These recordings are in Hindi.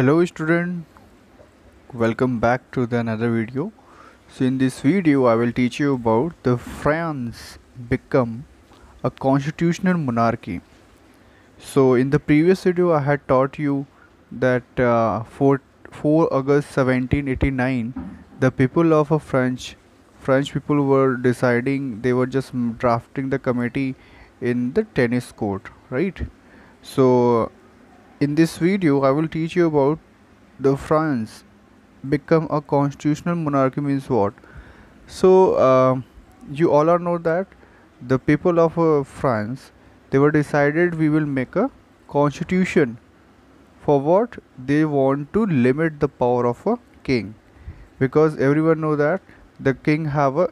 hello student welcome back to the another video so in this video i will teach you about the france become a constitutional monarchy so in the previous video i had taught you that uh, 4, 4 august 1789 the people of a french french people were deciding they were just drafting the committee in the tennis court right so in this video, I will teach you about the France become a constitutional monarchy means what. So uh, you all are know that the people of uh, France they were decided we will make a constitution for what they want to limit the power of a king because everyone know that the king have a, uh,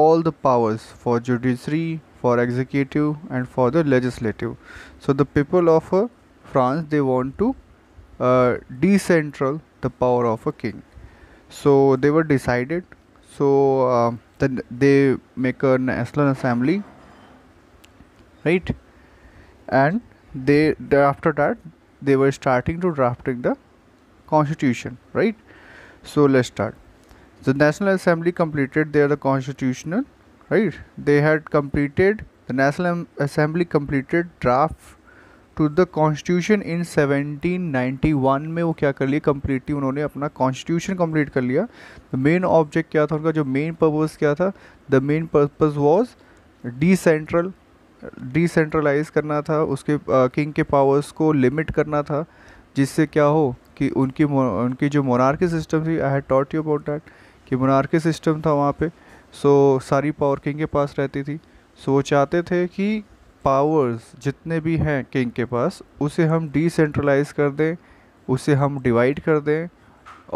all the powers for judiciary for executive and for the legislative so the people of uh, France, they want to uh, decentral the power of a king. So they were decided. So uh, then they make a national assembly, right? And they after that they were starting to drafting the constitution, right? So let's start. The National Assembly completed their the constitutional, right? They had completed the National Assembly completed draft to the constitution in 1791 में वो क्या कर लिया कम्प्लीटली उन्होंने अपना कॉन्स्टिट्यूशन कम्प्लीट कर लिया द मेन ऑब्जेक्ट क्या था उनका जो मेन पर्पज़ क्या था the main purpose was decentral decentralize करना था उसके किंग uh, के पावर्स को लिमिट करना था जिससे क्या हो कि उनकी उनकी जो मोनार्की सिस्टम थी I had taught you about that कि मोनार्की सिस्टम था वहाँ पे सो so, सारी पावर किंग के पास रहती थी सो so, वो चाहते थे कि पावर्स जितने भी हैं किंग के पास उसे हम डिसेंट्रलाइज कर दें उसे हम डिवाइड कर दें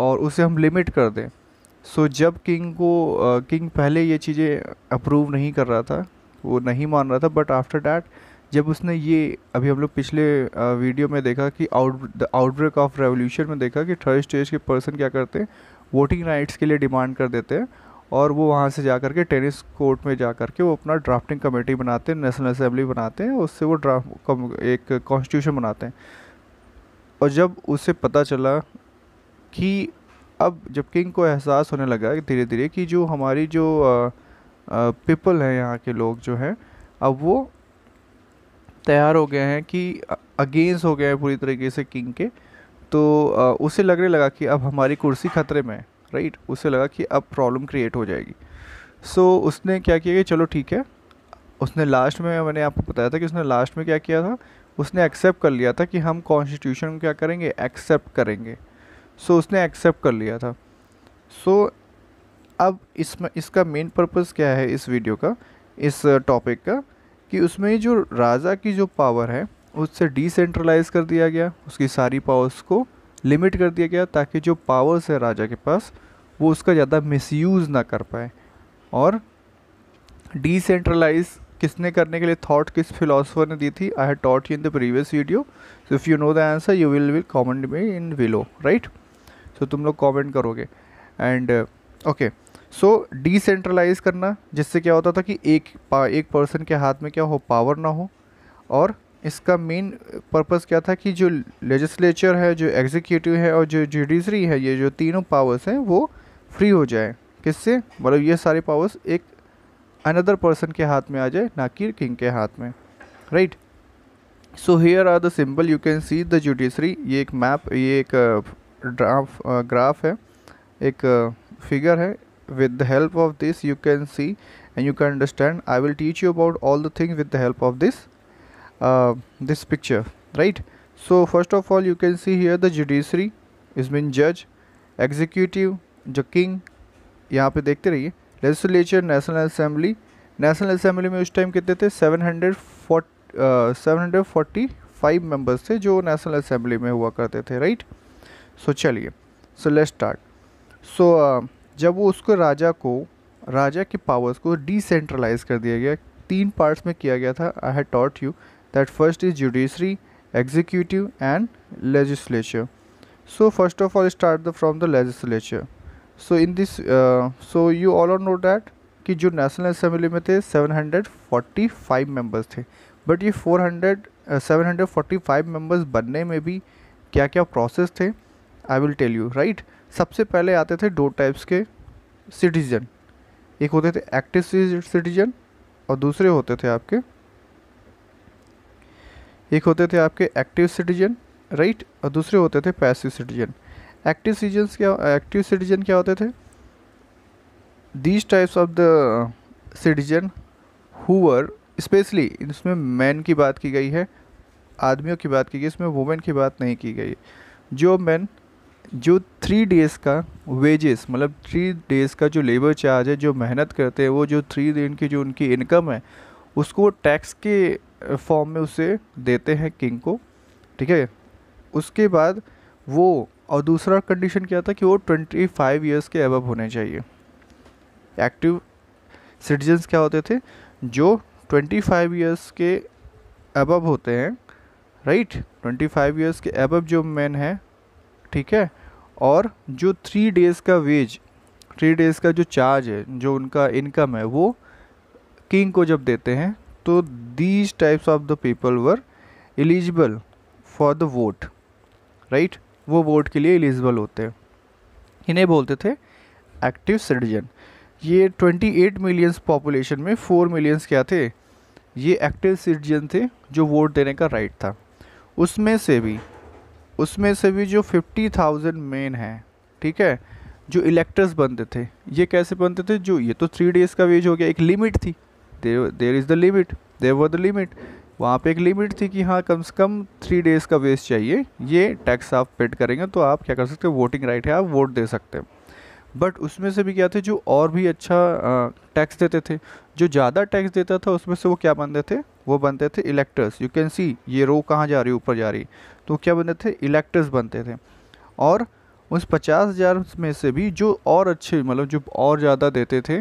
और उसे हम लिमिट कर दें सो so, जब किंग को किंग पहले ये चीज़ें अप्रूव नहीं कर रहा था वो नहीं मान रहा था बट आफ्टर डैट जब उसने ये अभी हम लोग पिछले वीडियो में देखा कि आउट आउटब्रेक ऑफ रेवोल्यूशन में देखा कि थर्ड स्टेज के पर्सन क्या करते हैं वोटिंग राइट्स के लिए डिमांड कर देते हैं और वो वहाँ से जा कर के टेनिस कोर्ट में जा कर के वो अपना ड्राफ्टिंग कमेटी बनाते हैं नेशनल असेंबली बनाते हैं उससे वो ड्राफ्ट एक कॉन्स्टिट्यूशन बनाते हैं और जब उसे पता चला कि अब जब किंग को एहसास होने लगा धीरे धीरे कि जो हमारी जो पीपल हैं यहाँ के लोग जो हैं अब वो तैयार हो गए हैं कि अगेंस्ट हो गए हैं पूरी तरीके से किंग के तो आ, उसे लगने लगा कि अब हमारी कुर्सी खतरे में है राइट उसे लगा कि अब प्रॉब्लम क्रिएट हो जाएगी सो so, उसने क्या किया कि चलो ठीक है उसने लास्ट में मैंने आपको बताया था कि उसने लास्ट में क्या किया था उसने एक्सेप्ट कर लिया था कि हम कॉन्स्टिट्यूशन को क्या करेंगे एक्सेप्ट करेंगे सो so, उसने एक्सेप्ट कर लिया था सो so, अब इसमें इसका मेन पर्पज़ क्या है इस वीडियो का इस टॉपिक का कि उसमें जो राजा की जो पावर है उससे डिसेंट्रलाइज कर दिया गया उसकी सारी पावर्स को लिमिट कर दिया गया ताकि जो पावर्स है राजा के पास वो उसका ज़्यादा मिसयूज़ ना कर पाए और डिसेंट्रलाइज किसने करने के लिए थॉट किस फिलोसोफर ने दी थी I had taught you in the previous video so if you know the answer you will will comment me in below right so तुम लोग कॉमेंट करोगे एंड ओके सो डिसेंट्रलाइज करना जिससे क्या होता था कि एक एक पर्सन के हाथ में क्या हो पावर ना हो और इसका मेन पर्पस क्या था कि जो लेजिस्लेचर है जो एग्जीक्यूटिव है और जो जुडिशरी है ये जो तीनों पावर्स हैं वो फ्री हो जाए किससे मतलब ये सारे पावर्स एक अनदर पर्सन के हाथ में आ जाए ना कि किंग के हाथ में right so here are the symbol you can see the judiciary ये एक मैप ये एक ड्राफ uh, ग्राफ uh, है एक फिगर uh, है with the help of this you can see and you can understand I will teach you about all the thing with the help of this uh, this picture right so first of all you can see here the judiciary is mean judge executive जो किंग यहाँ पे देखते रहिए legislature national assembly national assembly में उस टाइम कितने थे seven hundred seven hundred forty five members थे जो नेशनल असेंबली में हुआ करते थे राइट सो चलिए सो लेट स्टार्ट सो जब वो उसको राजा को राजा के पावर्स को डिसेंट्रलाइज कर दिया गया तीन पार्ट्स में किया गया था I had taught you that first is judiciary executive and legislature so first of all start the from the legislature so in this uh, so you all know that कि जो नेशनल असम्बली में थे 745 मेंबर्स थे बट ये 400 745 मेंबर्स बनने में भी क्या क्या प्रोसेस थे I will tell you right सबसे पहले आते थे दो टाइप्स के सिटीजन एक होते थे एक्टिव सिटीजन और दूसरे होते थे आपके एक होते थे आपके एक्टिव सिटीजन राइट और दूसरे होते थे पैसिव सिटीजन एक्टिव सिटीजन क्या एक्टिव सिटीजन क्या होते थे these types of the citizen who are specially इसमें मैन की बात की गई है आदमियों की बात की गई इसमें वुमेन की बात नहीं की गई जो मैन जो थ्री डेज़ का वेजेस मतलब थ्री डेज़ का जो लेबर चार्ज है जो मेहनत करते हैं वो जो थ्री दिन की जो उनकी इनकम है उसको टैक्स के फॉर्म में उसे देते हैं किंग को ठीक है उसके बाद वो और दूसरा कंडीशन क्या था कि वो ट्वेंटी फाइव ईयर्स के अबब होने चाहिए एक्टिव सिटीजन्स क्या होते थे जो ट्वेंटी फाइव ईयर्स के अबब होते हैं राइट ट्वेंटी फाइव ईयर्स के अबब जो मैन हैं ठीक है और जो थ्री डेज़ का वेज थ्री डेज़ का जो चार्ज है जो उनका इनकम है वो किंग को जब देते हैं तो these types of the people were eligible for the vote right वो वोट के लिए एलिजिबल होते हैं इन्हें बोलते थे एक्टिव सिटीजन ये 28 मिलियंस पॉपुलेशन में 4 मिलियंस क्या थे ये एक्टिव सिटीजन थे जो वोट देने का राइट था उसमें से भी उसमें से भी जो 50,000 मेन हैं ठीक है जो इलेक्टर्स बनते थे ये कैसे बनते थे जो ये तो थ्री डेज़ का वेज हो गया एक लिमिट थी there is the limit there were the limit वहाँ पे एक लिमिट थी कि हाँ कम से कम थ्री डेज़ का वेस्ट चाहिए ये टैक्स आप पेड करेंगे तो आप क्या कर सकते हो वोटिंग राइट है आप वोट दे सकते हैं बट उसमें से भी क्या थे जो और भी अच्छा टैक्स देते थे जो ज़्यादा टैक्स देता था उसमें से वो क्या बनते थे वो बनते थे इलेक्टर्स यू कैन सी ये रो कहाँ जा रही है ऊपर जा रही तो क्या बनते थे इलेक्टर्स बनते थे और उस पचास हज़ार में से भी जो और अच्छे मतलब जो और ज़्यादा देते थे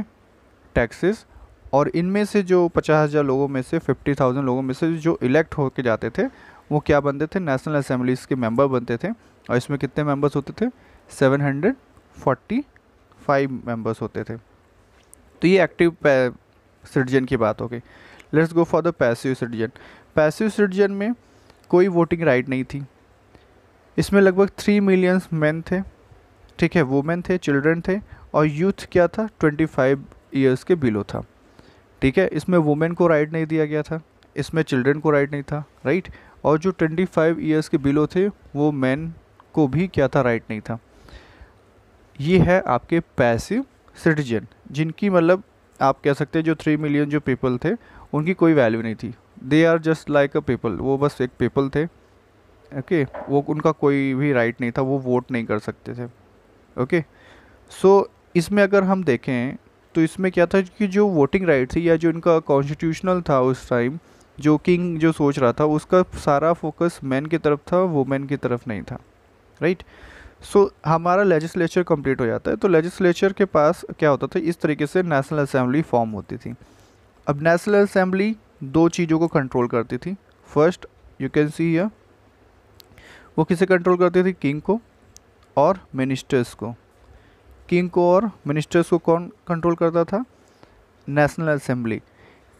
टैक्सेस और इनमें से जो पचास हज़ार लोगों में से फिफ्टी थाउजेंड लोगों में से जो इलेक्ट होके जाते थे वो क्या बनते थे नेशनल असम्बलीज़ के मेंबर बनते थे और इसमें कितने मेंबर्स होते थे seven hundred forty five members होते थे तो ये एक्टिव सिटीजन की बात हो गई let's go for the passive citizen passive citizen में कोई वोटिंग राइट नहीं थी इसमें लगभग थ्री मिलियंस मैन थे ठीक है वुमेन थे चिल्ड्रन थे और यूथ क्या था ट्वेंटी फाइव ईयर्स के बिलो था ठीक है इसमें वुमेन को राइट नहीं दिया गया था इसमें चिल्ड्रेन को राइट नहीं था राइट और जो 25 फाइव ईयर्स के बिलो थे वो मैन को भी क्या था राइट नहीं था ये है आपके पैसिव सिटीजन जिनकी मतलब आप कह सकते हैं जो थ्री मिलियन जो पीपल थे उनकी कोई वैल्यू नहीं थी they are just like a people वो बस एक पीपल थे ओके okay? वो उनका कोई भी राइट नहीं था वो वोट नहीं कर सकते थे ओके okay? सो so, इसमें अगर हम देखें तो इसमें क्या था कि जो वोटिंग राइट थी या जो इनका कॉन्स्टिट्यूशनल था उस टाइम जो किंग जो सोच रहा था उसका सारा फोकस मैन की तरफ था वुमेन की तरफ नहीं था राइट सो so, हमारा लेजिस्लेचर कंप्लीट हो जाता है तो लेजिस्लेचर के पास क्या होता था इस तरीके से नेशनल असेंबली फॉर्म होती थी अब नेशनल असेंबली दो चीज़ों को कंट्रोल करती थी first you can see here वो किसे कंट्रोल करती थी किंग को और मिनिस्टर्स को किंग को और मिनिस्टर्स को कौन कंट्रोल करता था नेशनल असेंबली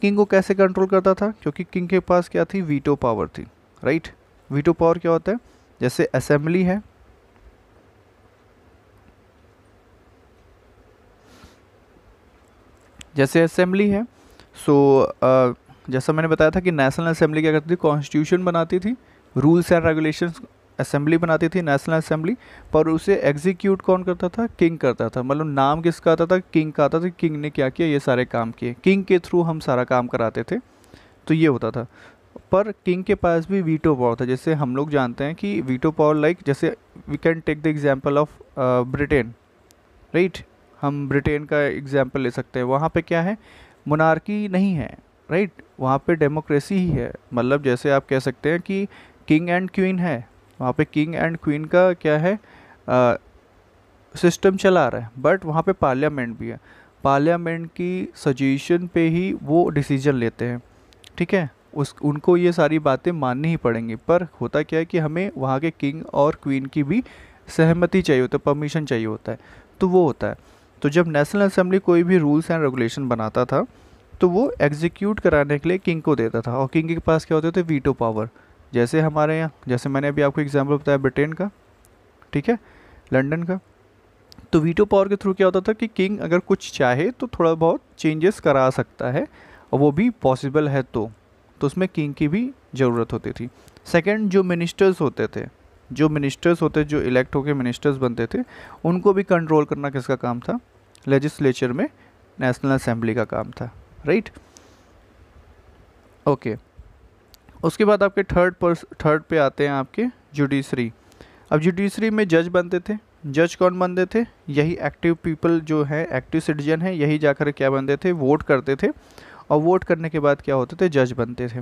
किंग को कैसे कंट्रोल करता था क्योंकि किंग के पास क्या थी वीटो पावर थी राइट वीटो पावर क्या होता है जैसे असेंबली है जैसे असेंबली है सो so, uh, जैसा मैंने बताया था कि नेशनल असेंबली क्या करती थी कॉन्स्टिट्यूशन बनाती थी रूल्स एंड रेगुलेशंस असेंबली बनाती थी नेशनल असेंबली पर उसे एग्जीक्यूट कौन करता था किंग करता था मतलब नाम किसका आता था किंग का आता था किंग ने क्या किया ये सारे काम किए किंग के थ्रू हम सारा काम कराते थे तो ये होता था पर किंग के पास भी वीटो पावर था जैसे हम लोग जानते हैं कि वीटो पावर लाइक जैसे we can take the example of Britain right हम ब्रिटेन का एग्जाम्पल ले सकते हैं वहाँ पर क्या है मुनारकी नहीं है राइट वहाँ पे डेमोक्रेसी ही है मतलब जैसे आप कह सकते हैं कि किंग एंड क्वीन है वहाँ पे किंग एंड क्वीन का क्या है सिस्टम चला रहा है बट वहाँ पे पार्लियामेंट भी है पार्लियामेंट की सजेशन पे ही वो डिसीजन लेते हैं ठीक है उस उनको ये सारी बातें माननी ही पड़ेंगी पर होता क्या है कि हमें वहाँ के किंग और क्वीन की भी सहमति चाहिए होती है परमिशन चाहिए होता है तो वो होता है तो जब नेशनल असम्बली कोई भी रूल्स एंड रेगुलेशन बनाता था तो वो एग्जीक्यूट कराने के लिए किंग को देता था और किंग के पास क्या होते थे वीटो पावर जैसे हमारे यहाँ जैसे मैंने अभी आपको एग्जाम्पल बताया ब्रिटेन का ठीक है लंडन का तो वीटो पावर के थ्रू क्या होता था कि किंग अगर कुछ चाहे तो थोड़ा बहुत चेंजेस करा सकता है और वो भी पॉसिबल है तो तो उसमें किंग की भी ज़रूरत होती थी सेकंड जो मिनिस्टर्स होते थे जो मिनिस्टर्स होते जो इलेक्ट होकर मिनिस्टर्स बनते थे उनको भी कंट्रोल करना किसका काम था लेजिस्लेचर में नेशनल असम्बली का काम था राइट ओके उसके बाद आपके थर्ड पर थर्ड पे आते हैं आपके जुडिशरी अब जुडिशरी में जज बनते थे जज कौन बनते थे यही एक्टिव पीपल जो है एक्टिव सिटीजन है यही जाकर क्या बनते थे वोट करते थे और वोट करने के बाद क्या होते थे जज बनते थे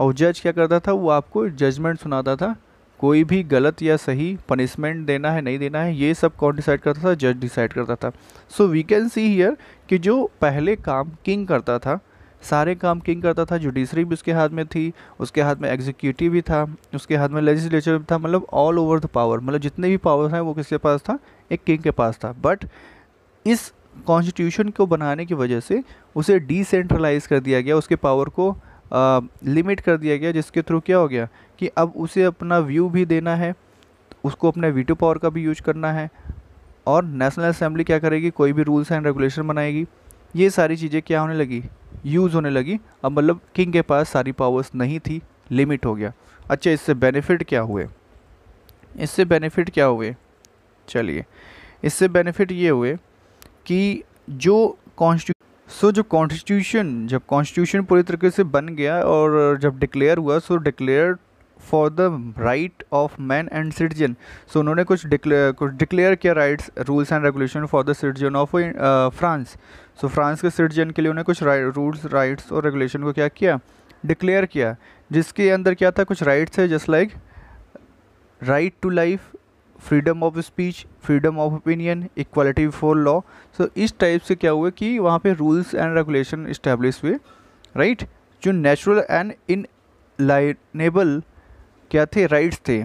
और जज क्या करता था वो आपको जजमेंट सुनाता था कोई भी गलत या सही पनिशमेंट देना है नहीं देना है ये सब कौन डिसाइड करता था जज डिसाइड करता था so we can see here कि जो पहले काम किंग करता था सारे काम किंग करता था जुडिशरी भी उसके हाथ में थी उसके हाथ में एग्जीक्यूटिव भी था उसके हाथ में लेजिस्लेचर भी था मतलब ऑल ओवर द पावर मतलब जितने भी पावर हैं वो किसके पास था एक किंग के पास था बट इस कॉन्स्टिट्यूशन को बनाने की वजह से उसे डिसेंट्रलाइज कर दिया गया उसके पावर को लिमिट कर दिया गया जिसके थ्रू क्या हो गया कि अब उसे अपना व्यू भी देना है उसको अपने वीटो पावर का भी यूज करना है और नेशनल असेंबली क्या करेगी कोई भी रूल्स एंड रेगुलेशन बनाएगी ये सारी चीज़ें क्या होने लगी यूज़ होने लगी अब मतलब किंग के पास सारी पावर्स नहीं थी लिमिट हो गया अच्छा इससे बेनिफिट क्या हुए इससे बेनिफिट क्या हुए चलिए इससे बेनिफिट ये हुए कि जो कॉन्स्टिट्यू सो so, जो कॉन्स्टिट्यूशन जब कॉन्स्टिट्यूशन पूरी तरीके से बन गया और जब डिक्लेयर हुआ so declare for the right of man and citizen so उन्होंने कुछ डिक्लेयर कुछ डिक्लेयर किया rights rules and regulation for the citizen of France so France के सिटीजन के लिए उन्होंने कुछ रूल्स राइट्स और रेगुलेशन को क्या किया डिक्लेयर किया जिसके अंदर क्या था कुछ राइट्स है just like right to life freedom of speech freedom of opinion equality for law so इस टाइप से क्या हुआ कि वहाँ पे रूल्स एंड रेगुलेशन इस्टेब्लिश हुए राइट जो नेचुरल एंड इन लाइनेबल क्या थे राइट्स थे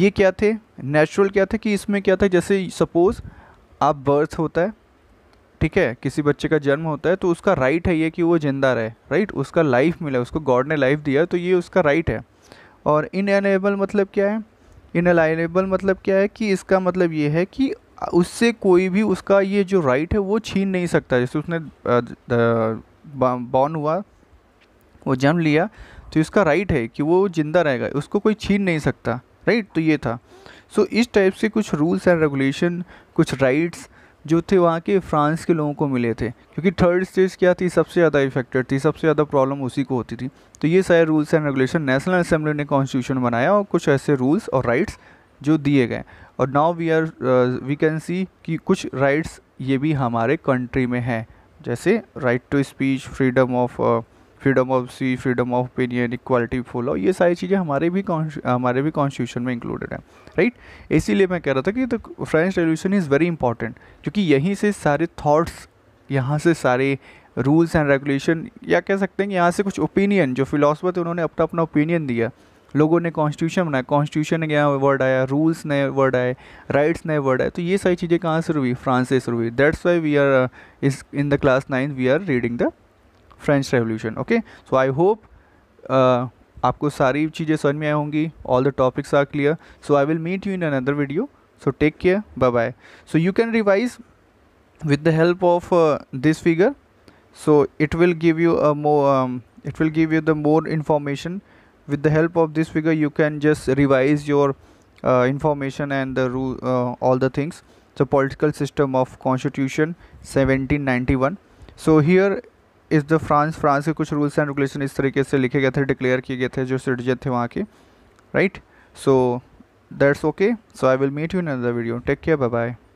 ये क्या थे नेचुरल क्या थे कि इसमें क्या था जैसे सपोज़ आप बर्थ होता है ठीक है किसी बच्चे का जन्म होता है तो उसका राइट है ये कि वो ज़िंदा रहे राइट उसका लाइफ मिला उसको गॉड ने लाइफ दिया तो ये उसका राइट है और इनएनेबल मतलब क्या है इनलाइनेबल मतलब क्या है कि इसका मतलब ये है कि उससे कोई भी उसका ये जो राइट है वो छीन नहीं सकता जैसे उसने बॉर्न हुआ वो जन्म लिया तो इसका राइट है कि वो ज़िंदा रहेगा उसको कोई छीन नहीं सकता राइट तो ये था सो so, इस टाइप से कुछ रूल्स एंड रेगुलेशन कुछ राइट्स जो थे वहाँ के फ्रांस के लोगों को मिले थे क्योंकि थर्ड स्टेज क्या थी सबसे ज़्यादा इफेक्टेड थी सबसे ज़्यादा प्रॉब्लम उसी को होती थी तो ये सारे rules and regulation national assembly ने कॉन्स्टिट्यूशन बनाया और कुछ ऐसे रूल्स और राइट्स जो दिए गए और now we are we can see कि कुछ राइट्स ये भी हमारे कंट्री में हैं जैसे right to speech freedom of freedom of see freedom of opinion equality for law ये सारी चीज़ें हमारे भी हमारे भी कॉन्स्टिट्यूशन में इंक्लूडेड है राइट इसीलिए मैं कह रहा था कि the French revolution is very important क्योंकि यहीं से सारे थाट्स यहाँ से सारे रूल्स एंड रेगुलेशन या कह सकते हैं कि यहाँ से कुछ ओपिनियन जो फिलासफर थे उन्होंने अपना अपना ओपिनियन दिया लोगों ने कॉन्स्टिट्यूशन बनाया कॉन्स्टिट्यूशन नया वर्ड आया रूल्स नए वर्ड आए राइट्स नए वर्ड आए तो ये सारी चीज़ें कहाँ से हुई फ्रांस से रुई हुई that's why we are is in the class ninth we are reading the French revolution okay so I hope आपको सारी चीज़ें समझ में आई होंगी all the topics are clear so I will meet you in another video so take care bye bye so you can revise with the help of this figure so it will give you mo it will give you the more information with the help of this figure you can just revise your information and the ru all the things the political system of constitution seventeen ninety one so here is the France France के कुछ रूल्स एंड रेगुलेशन इस तरीके से लिखे गए थे डिक्लेयर किए गए थे जो सिटीजन थे वहाँ के right so that's okay so I will meet you in other video take care bye bye